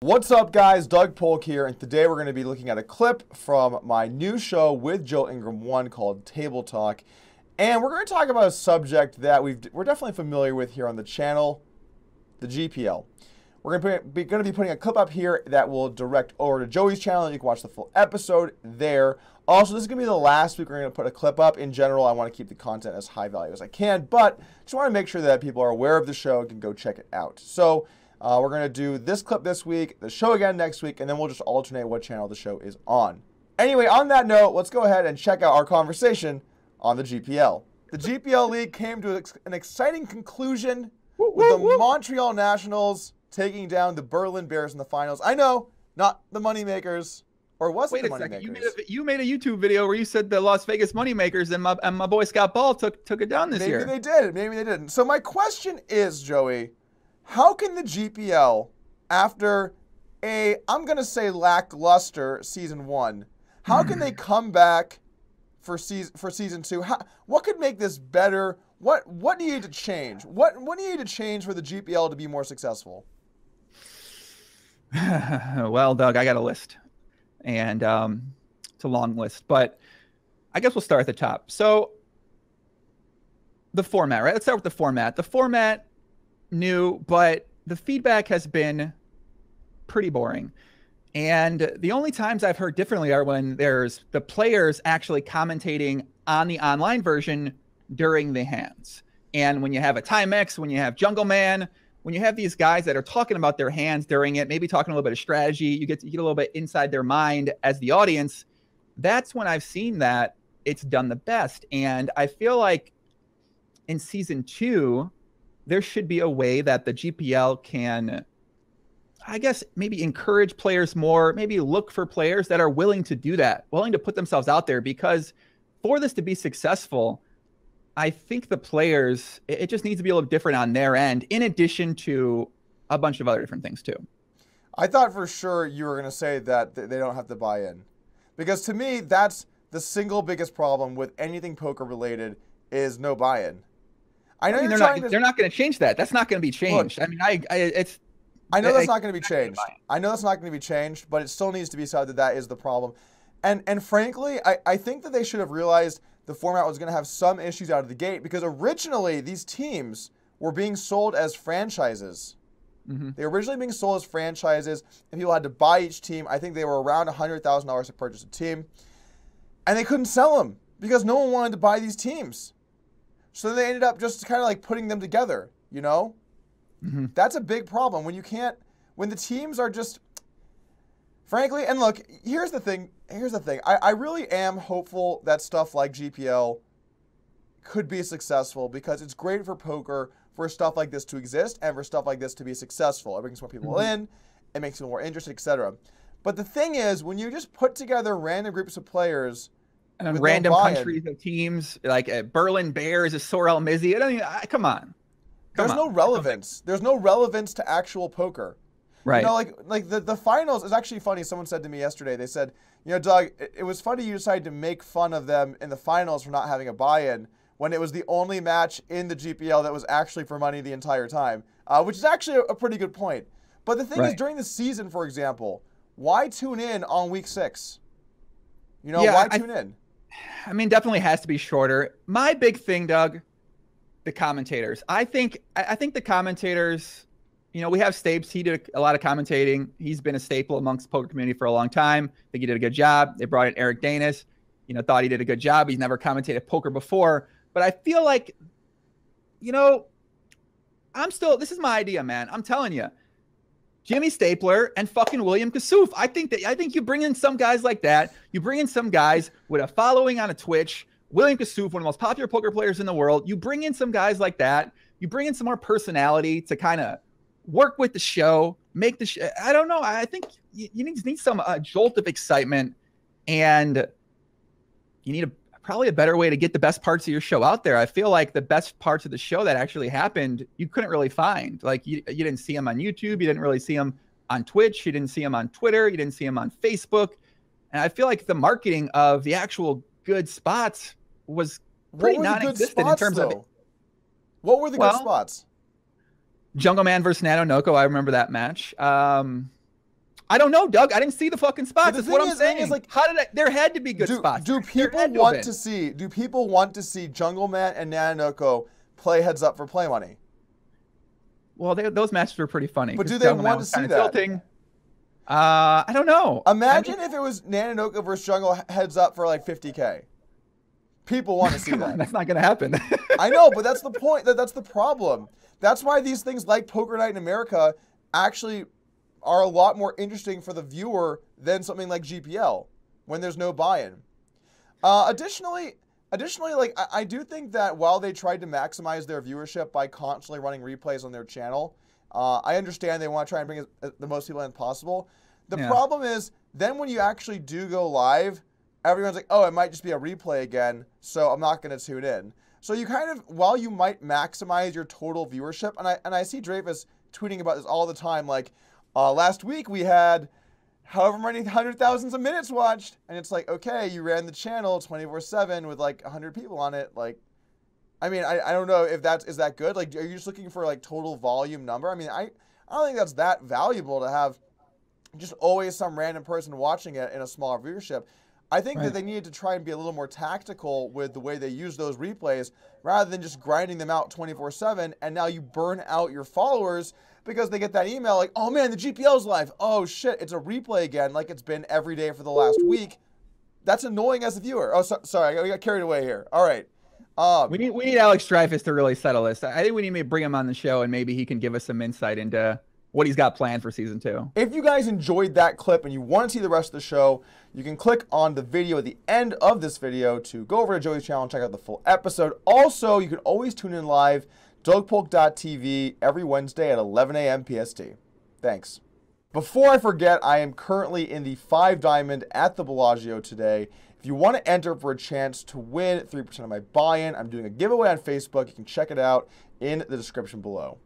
What's up guys, Doug Polk here, and today we're going to be looking at a clip from my new show with Joe Ingram 1 called Table Talk. And we're going to talk about a subject that we are definitely familiar with here on the channel, the GPL. We're going to, be, going to be putting a clip up here that will direct over to Joey's channel, and you can watch the full episode there. Also, this is going to be the last week we're going to put a clip up. In general, I want to keep the content as high value as I can, but just want to make sure that people are aware of the show and can go check it out. So uh, we're going to do this clip this week, the show again next week, and then we'll just alternate what channel the show is on. Anyway, on that note, let's go ahead and check out our conversation on the GPL. The GPL League came to an exciting conclusion with the Montreal Nationals taking down the Berlin Bears in the finals. I know, not the moneymakers, or was Wait it the a second. You made a, you made a, YouTube video where you said the Las Vegas moneymakers and my, and my boy Scott Ball took, took it down this Maybe year. Maybe they did. Maybe they didn't. So my question is, Joey, how can the GPL, after a, I'm going to say lackluster season one, how can they come back for season for season two? How, what could make this better? What what do you need to change? What what do you need to change for the GPL to be more successful? well, Doug, I got a list, and um, it's a long list, but I guess we'll start at the top. So the format, right? Let's start with the format. The format new, but the feedback has been pretty boring. And the only times I've heard differently are when there's the players actually commentating on the online version during the hands. And when you have a Timex, when you have Jungle Man, when you have these guys that are talking about their hands during it, maybe talking a little bit of strategy, you get to get a little bit inside their mind as the audience. That's when I've seen that it's done the best. And I feel like in season two, there should be a way that the GPL can, I guess, maybe encourage players more, maybe look for players that are willing to do that, willing to put themselves out there. Because for this to be successful, I think the players, it just needs to be a little different on their end, in addition to a bunch of other different things, too. I thought for sure you were going to say that they don't have to buy in. Because to me, that's the single biggest problem with anything poker related is no buy-in. I know I mean, they're not to... they're not going to change that. That's not going to be changed. Look, I mean, I, I it's I know that's I, not going to be changed. I know that's not going to be changed, but it still needs to be said that that is the problem. And and frankly, I, I think that they should have realized the format was going to have some issues out of the gate because originally these teams were being sold as franchises. Mm-hmm. They were originally being sold as franchises, and people had to buy each team. I think they were around $100,000 to purchase a team, and they couldn't sell them because no one wanted to buy these teams. So they ended up just kind of like putting them together, you know? Mm-hmm. That's a big problem when you can't, when the teams are just, frankly, and look, here's the thing. Here's the thing. I, I really am hopeful that stuff like GPL could be successful because it's great for poker for stuff like this to exist and for stuff like this to be successful. It brings more people mm-hmm. in, it makes people more interested, etc. But the thing is, when you just put together random groups of players random countries and of teams like uh, Berlin Bears is Sorel Mizzi. I don't I, come on. Come There's on. no relevance. There's no relevance to actual poker. Right. You know, like like the, the finals is actually funny. Someone said to me yesterday, they said, you know, Doug, it, it was funny you decided to make fun of them in the finals for not having a buy-in when it was the only match in the GPL that was actually for money the entire time, uh, which is actually a, a, pretty good point. But the thing right. is, during the season, for example, why tune in on week six? You know, yeah, why I, tune in? I mean, definitely has to be shorter. My big thing, Doug, the commentators. I think I think the commentators. You know, we have Stapes. He did a lot of commentating. He's been a staple amongst poker community for a long time. I think he did a good job. They brought in Eric Danis. You know, thought he did a good job. He's never commentated poker before, but I feel like, you know, I'm still. This is my idea, man. I'm telling you. Jimmy Stapler and fucking William Kasouf. I think that I think you bring in some guys like that. You bring in some guys with a following on a Twitch. William Kasouf, one of the most popular poker players in the world. You bring in some guys like that. You bring in some more personality to kind of work with the show, make the show. I don't know. I think you, you need, need some uh, jolt of excitement and you need a probably a better way to get the best parts of your show out there. I feel like the best parts of the show that actually happened, you couldn't really find. Like you, you didn't see them on YouTube, you didn't really see them on Twitch, you didn't see them on Twitter, you didn't see them on Facebook. And I feel like the marketing of the actual good spots was pretty non-existent spots, in terms though? of. What were the well, good spots? Jungle Man versus Nano Noko. I remember that match. Um, I don't know, Doug. I didn't see the fucking spots. The That's what I'm is, saying. Is like, how did I? There had to be good do, spots. Do people want to see? Do people want to see Jungle Man and Nananoko play heads up for play money? Well, they, those matches were pretty funny. But do they Jungle want to see that? Tilting. Uh, I don't know. Imagine I mean, if it was Nananoko versus Jungle heads up for like 50k. People want to see that. On, that's not going to happen. I know, but that's the point. That that's the problem. That's why these things like Poker Night in America actually are a lot more interesting for the viewer than something like GPL when there's no buy-in. Uh, additionally, additionally, like I, I, do think that while they tried to maximize their viewership by constantly running replays on their channel, uh, I understand they want to try and bring as, as the most people in possible. The yeah. problem is then when you actually do go live, everyone's like, oh, it might just be a replay again, so I'm not going to tune in. So you kind of, while you might maximize your total viewership, and I and I see Dreyfus tweeting about this all the time, like, uh, last week we had however many hundred thousands of minutes watched, and it's like, okay, you ran the channel 24 7 with like 100 people on it. Like, I mean, I, I don't know if that's is that good. Like, are you just looking for like total volume number? I mean, I, I don't think that's that valuable to have just always some random person watching it in a smaller viewership. I think right. that they needed to try and be a little more tactical with the way they use those replays rather than just grinding them out 24 7. And now you burn out your followers because they get that email like, oh man, the GPL's live. Oh shit, it's a replay again, like it's been every day for the last week. That's annoying as a viewer. Oh, so, sorry, I got carried away here. All right. Um, we need we need Alex Dreyfus to really settle this. I think we need to bring him on the show and maybe he can give us some insight into what he's got planned for season two. If you guys enjoyed that clip and you want to see the rest of the show, you can click on the video at the end of this video to go over to Joey's channel and check out the full episode. Also, you can always tune in live DougPolk.tv every Wednesday at 11 a.m. PST. Thanks. Before I forget, I am currently in the Five Diamond at the Bellagio today. If you want to enter for a chance to win 3% of my buy in, I'm doing a giveaway on Facebook. You can check it out in the description below.